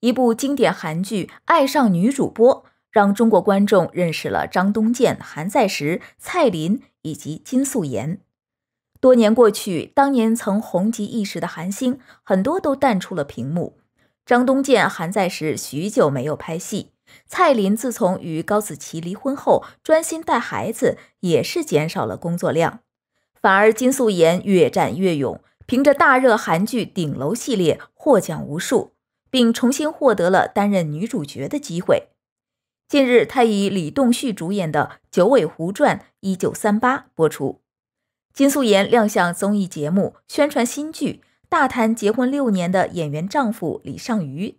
一部经典韩剧《爱上女主播》让中国观众认识了张东健、韩在石、蔡琳以及金素妍。多年过去，当年曾红极一时的韩星很多都淡出了屏幕。张东健、韩在石许久没有拍戏，蔡琳自从与高子淇离婚后，专心带孩子，也是减少了工作量。反而金素妍越战越勇，凭着大热韩剧《顶楼》系列获奖无数。并重新获得了担任女主角的机会。近日，她以李栋旭主演的《九尾狐传》一九三八播出，金素妍亮相综艺节目宣传新剧，大谈结婚六年的演员丈夫李尚瑜。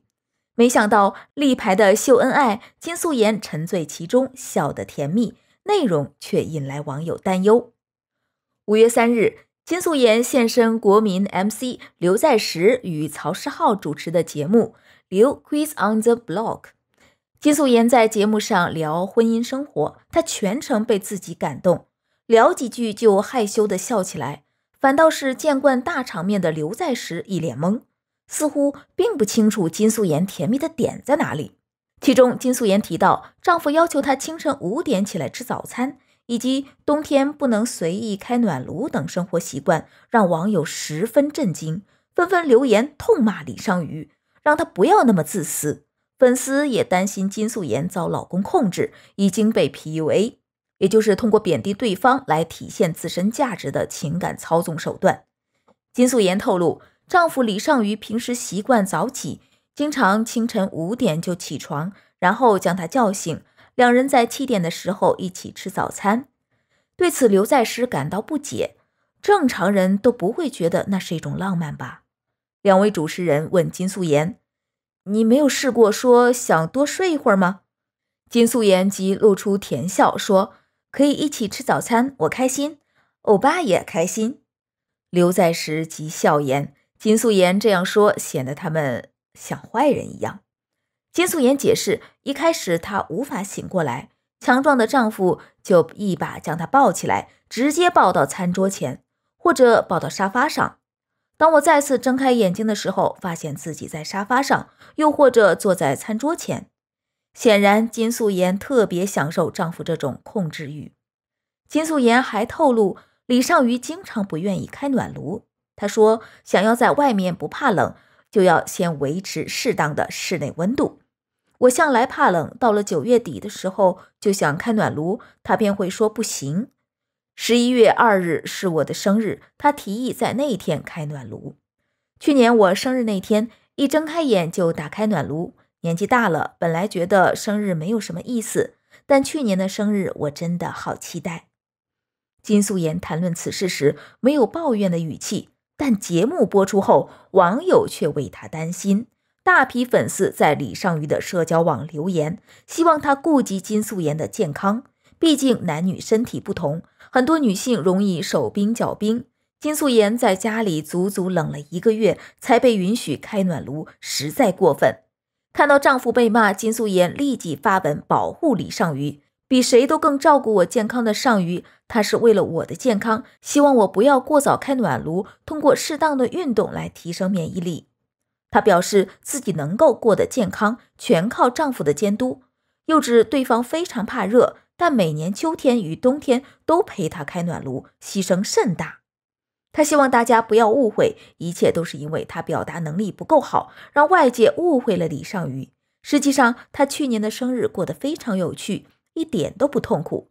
没想到，力排的秀恩爱，金素妍沉醉其中，笑得甜蜜，内容却引来网友担忧。五月三日。金素妍现身国民 MC 刘在石与曹世浩主持的节目《刘 q u i s on the Block》。金素妍在节目上聊婚姻生活，她全程被自己感动，聊几句就害羞地笑起来。反倒是见惯大场面的刘在石一脸懵，似乎并不清楚金素妍甜蜜的点在哪里。其中，金素妍提到丈夫要求她清晨五点起来吃早餐。以及冬天不能随意开暖炉等生活习惯，让网友十分震惊，纷纷留言痛骂李尚宇，让他不要那么自私。粉丝也担心金素妍遭老公控制，已经被 PUA，也就是通过贬低对方来体现自身价值的情感操纵手段。金素妍透露，丈夫李尚宇平时习惯早起，经常清晨五点就起床，然后将她叫醒。两人在七点的时候一起吃早餐，对此刘在石感到不解，正常人都不会觉得那是一种浪漫吧？两位主持人问金素妍：“你没有试过说想多睡一会儿吗？”金素妍即露出甜笑说：“可以一起吃早餐，我开心，欧巴也开心。”刘在石即笑言：“金素妍这样说，显得他们像坏人一样。”金素妍解释，一开始她无法醒过来，强壮的丈夫就一把将她抱起来，直接抱到餐桌前，或者抱到沙发上。当我再次睁开眼睛的时候，发现自己在沙发上，又或者坐在餐桌前。显然，金素妍特别享受丈夫这种控制欲。金素妍还透露，李尚余经常不愿意开暖炉。她说，想要在外面不怕冷，就要先维持适当的室内温度。我向来怕冷，到了九月底的时候就想开暖炉，他便会说不行。十一月二日是我的生日，他提议在那天开暖炉。去年我生日那天，一睁开眼就打开暖炉。年纪大了，本来觉得生日没有什么意思，但去年的生日我真的好期待。金素妍谈论此事时没有抱怨的语气，但节目播出后，网友却为她担心。大批粉丝在李尚宇的社交网留言，希望他顾及金素妍的健康，毕竟男女身体不同，很多女性容易手冰脚冰。金素妍在家里足足冷了一个月，才被允许开暖炉，实在过分。看到丈夫被骂，金素妍立即发文保护李尚宇，比谁都更照顾我健康的尚宇，他是为了我的健康，希望我不要过早开暖炉，通过适当的运动来提升免疫力。她表示自己能够过得健康，全靠丈夫的监督。又指对方非常怕热，但每年秋天与冬天都陪她开暖炉，牺牲甚大。她希望大家不要误会，一切都是因为她表达能力不够好，让外界误会了李尚宇。实际上，她去年的生日过得非常有趣，一点都不痛苦。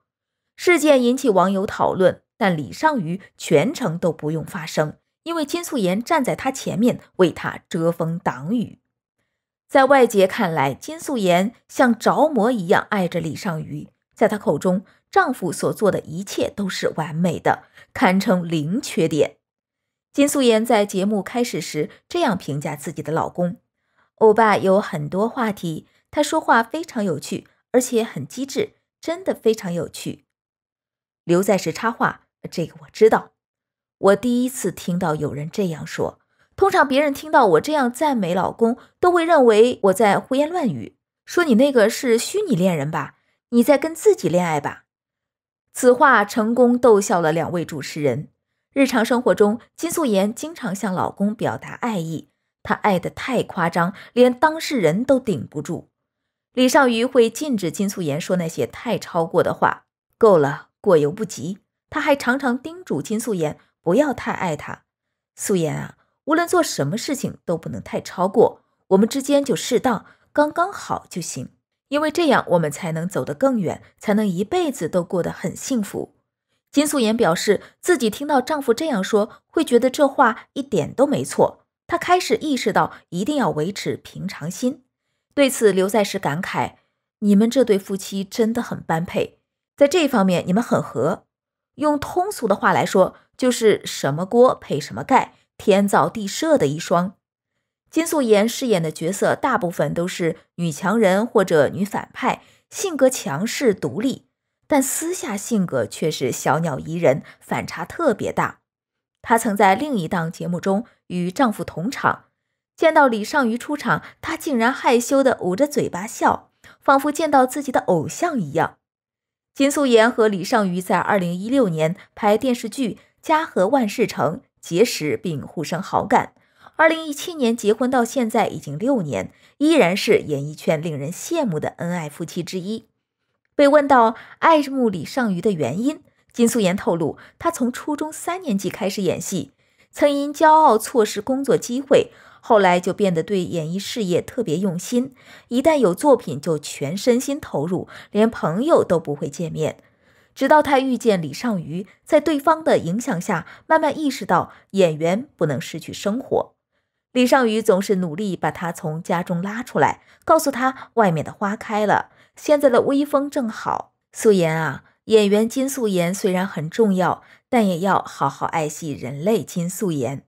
事件引起网友讨论，但李尚宇全程都不用发声。因为金素妍站在他前面为他遮风挡雨，在外界看来，金素妍像着魔一样爱着李尚宇。在她口中，丈夫所做的一切都是完美的，堪称零缺点。金素妍在节目开始时这样评价自己的老公：“欧巴有很多话题，他说话非常有趣，而且很机智，真的非常有趣。”刘在石插话：“这个我知道。”我第一次听到有人这样说。通常别人听到我这样赞美老公，都会认为我在胡言乱语，说你那个是虚拟恋人吧？你在跟自己恋爱吧？此话成功逗笑了两位主持人。日常生活中，金素妍经常向老公表达爱意，她爱得太夸张，连当事人都顶不住。李尚宇会禁止金素妍说那些太超过的话，够了，过犹不及。他还常常叮嘱金素妍。不要太爱他，素颜啊，无论做什么事情都不能太超过，我们之间就适当刚刚好就行，因为这样我们才能走得更远，才能一辈子都过得很幸福。金素妍表示自己听到丈夫这样说，会觉得这话一点都没错。她开始意识到一定要维持平常心。对此，刘在石感慨：“你们这对夫妻真的很般配，在这方面你们很合。”用通俗的话来说。就是什么锅配什么盖，天造地设的一双。金素妍饰演的角色大部分都是女强人或者女反派，性格强势独立，但私下性格却是小鸟依人，反差特别大。她曾在另一档节目中与丈夫同场，见到李尚余出场，她竟然害羞地捂着嘴巴笑，仿佛见到自己的偶像一样。金素妍和李尚余在二零一六年拍电视剧。家和万事成，结识并互生好感。二零一七年结婚到现在已经六年，依然是演艺圈令人羡慕的恩爱夫妻之一。被问到爱慕李尚宇的原因，金素妍透露，她从初中三年级开始演戏，曾因骄傲错失工作机会，后来就变得对演艺事业特别用心，一旦有作品就全身心投入，连朋友都不会见面。直到他遇见李尚宇，在对方的影响下，慢慢意识到演员不能失去生活。李尚宇总是努力把他从家中拉出来，告诉他外面的花开了，现在的微风正好。素颜啊，演员金素妍虽然很重要，但也要好好爱惜人类金素妍。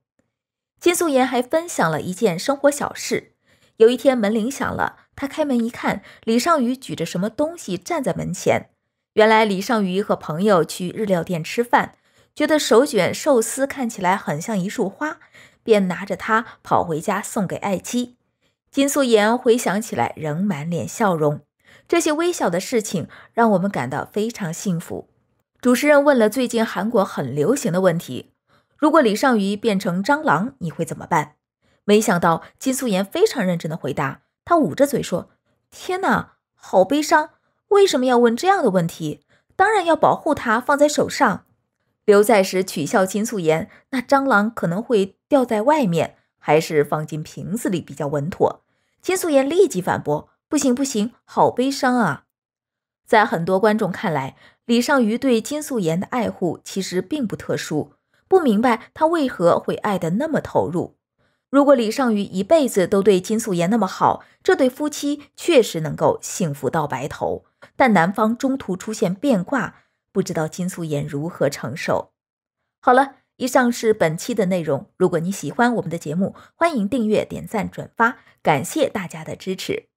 金素妍还分享了一件生活小事：有一天门铃响了，他开门一看，李尚宇举着什么东西站在门前。原来李尚宇和朋友去日料店吃饭，觉得手卷寿司看起来很像一束花，便拿着它跑回家送给爱妻金素妍。回想起来仍满脸笑容。这些微小的事情让我们感到非常幸福。主持人问了最近韩国很流行的问题：如果李尚宇变成蟑螂，你会怎么办？没想到金素妍非常认真的回答，她捂着嘴说：“天哪，好悲伤。”为什么要问这样的问题？当然要保护它，放在手上。刘在石取笑金素妍，那蟑螂可能会掉在外面，还是放进瓶子里比较稳妥。金素妍立即反驳：“不行不行，好悲伤啊！”在很多观众看来，李尚余对金素妍的爱护其实并不特殊，不明白他为何会爱得那么投入。如果李尚宇一辈子都对金素妍那么好，这对夫妻确实能够幸福到白头。但男方中途出现变卦，不知道金素妍如何承受。好了，以上是本期的内容。如果你喜欢我们的节目，欢迎订阅、点赞、转发，感谢大家的支持。